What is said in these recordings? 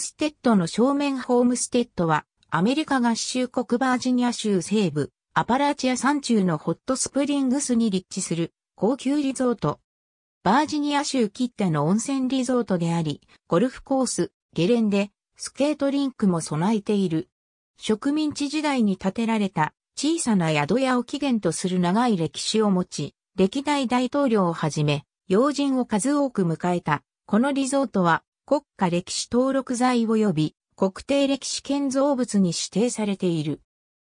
ステッドの正面ホームステッドは、アメリカ合衆国バージニア州西部、アパラチア山中のホットスプリングスに立地する高級リゾート。バージニア州切手の温泉リゾートであり、ゴルフコース、ゲレンデ、スケートリンクも備えている。植民地時代に建てられた小さな宿屋を起源とする長い歴史を持ち、歴代大統領をはじめ、要人を数多く迎えた。このリゾートは国家歴史登録財及び国定歴史建造物に指定されている。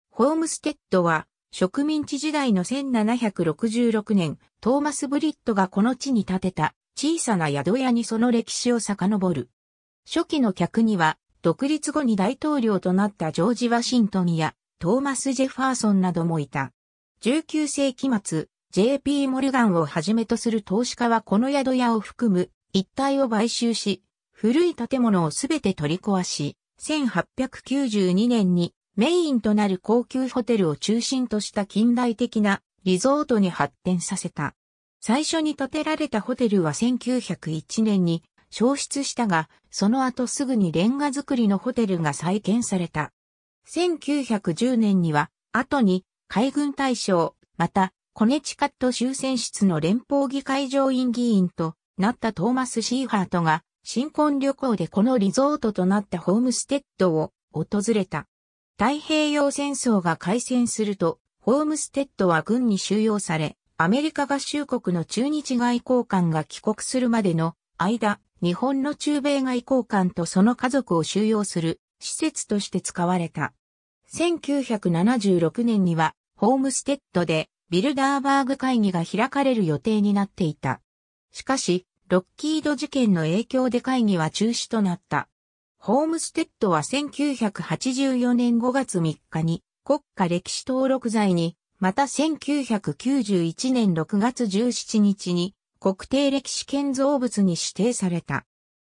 ホームステッドは植民地時代の1766年、トーマス・ブリットがこの地に建てた小さな宿屋にその歴史を遡る。初期の客には、独立後に大統領となったジョージ・ワシントンやトーマス・ジェファーソンなどもいた。19世紀末、JP モルガンをはじめとする投資家はこの宿屋を含む一帯を買収し、古い建物をすべて取り壊し、1892年にメインとなる高級ホテルを中心とした近代的なリゾートに発展させた。最初に建てられたホテルは1901年に消失したが、その後すぐにレンガ造りのホテルが再建された。1910年には、後に海軍大将、またコネチカット終戦室の連邦議会上院議員となったトーマス・シーハートが新婚旅行でこのリゾートとなったホームステッドを訪れた。太平洋戦争が開戦すると、ホームステッドは軍に収容され、アメリカ合衆国の中日外交官が帰国するまでの間、日本の中米外交官とその家族を収容する施設として使われた。1976年には、ホームステッドでビルダーバーグ会議が開かれる予定になっていた。しかし、ロッキード事件の影響で会議は中止となった。ホームステッドは1984年5月3日に国家歴史登録罪に、また1991年6月17日に国定歴史建造物に指定された。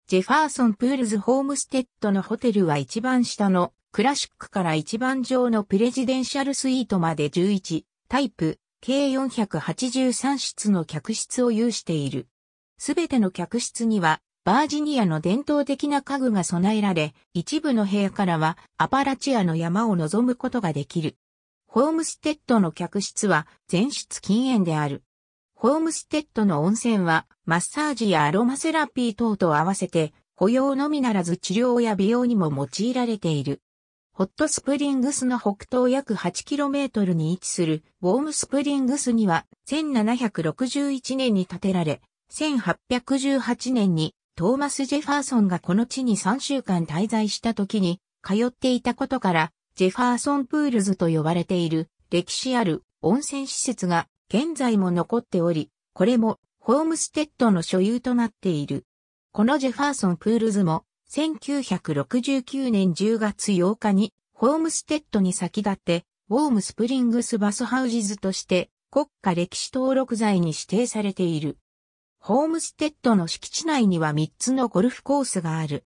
ジェファーソン・プールズ・ホームステッドのホテルは一番下のクラシックから一番上のプレジデンシャルスイートまで11タイプ計483室の客室を有している。すべての客室には、バージニアの伝統的な家具が備えられ、一部の部屋からはアパラチアの山を望むことができる。ホームステッドの客室は全室禁煙である。ホームステッドの温泉はマッサージやアロマセラピー等と合わせて保養のみならず治療や美容にも用いられている。ホットスプリングスの北東約 8km に位置するウォームスプリングスには1761年に建てられ、1818年にトーマス・ジェファーソンがこの地に3週間滞在した時に通っていたことから、ジェファーソンプールズと呼ばれている歴史ある温泉施設が現在も残っており、これもホームステッドの所有となっている。このジェファーソンプールズも1969年10月8日にホームステッドに先立ってウォームスプリングスバスハウジズとして国家歴史登録財に指定されている。ホームステッドの敷地内には3つのゴルフコースがある。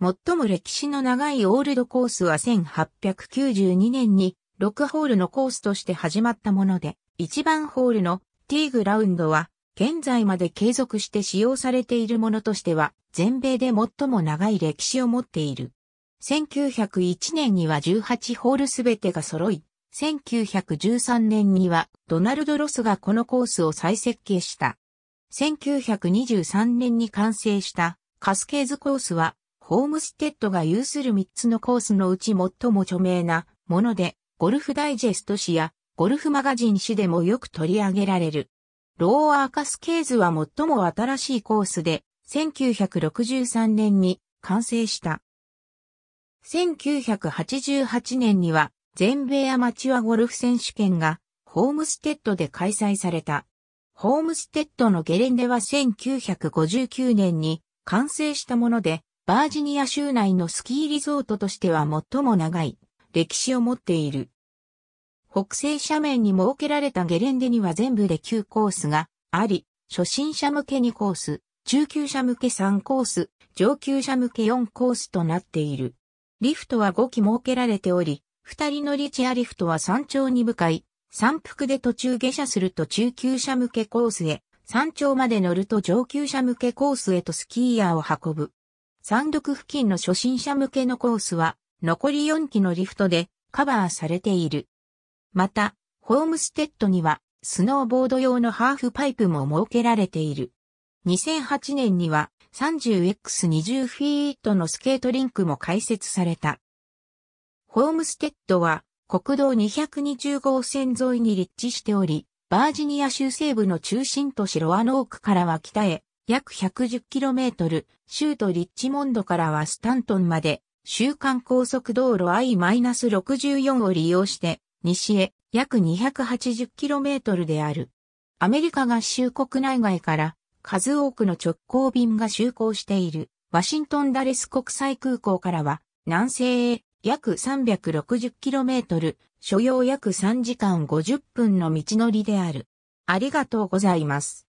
最も歴史の長いオールドコースは1892年に6ホールのコースとして始まったもので、1番ホールのティーグラウンドは現在まで継続して使用されているものとしては全米で最も長い歴史を持っている。1901年には18ホールすべてが揃い、1913年にはドナルド・ロスがこのコースを再設計した。1923年に完成したカスケーズコースは、ホームステッドが有する3つのコースのうち最も著名なもので、ゴルフダイジェスト誌やゴルフマガジン誌でもよく取り上げられる。ローアーカスケーズは最も新しいコースで、1963年に完成した。1988年には全米アマチュアゴルフ選手権がホームステッドで開催された。ホームステッドのゲレンデは1959年に完成したもので、バージニア州内のスキーリゾートとしては最も長い歴史を持っている。北西斜面に設けられたゲレンデには全部で9コースがあり、初心者向け2コース、中級者向け3コース、上級者向け4コースとなっている。リフトは5機設けられており、2人乗りチェアリフトは山頂に向かい、山腹で途中下車すると中級者向けコースへ、山頂まで乗ると上級者向けコースへとスキーヤーを運ぶ。山麓付近の初心者向けのコースは、残り4機のリフトでカバーされている。また、ホームステッドには、スノーボード用のハーフパイプも設けられている。2008年には 30x20 フィートのスケートリンクも開設された。ホームステッドは国道220号線沿いに立地しており、バージニア州西部の中心都市ロアノークからは北へ約 110km、州都リッチモンドからはスタントンまで、週間高速道路 I-64 を利用して、西へ約 280km である。アメリカ合衆国内外から数多くの直行便が就航しているワシントンダレス国際空港からは南西へ約 360km、所要約3時間50分の道のりである。ありがとうございます。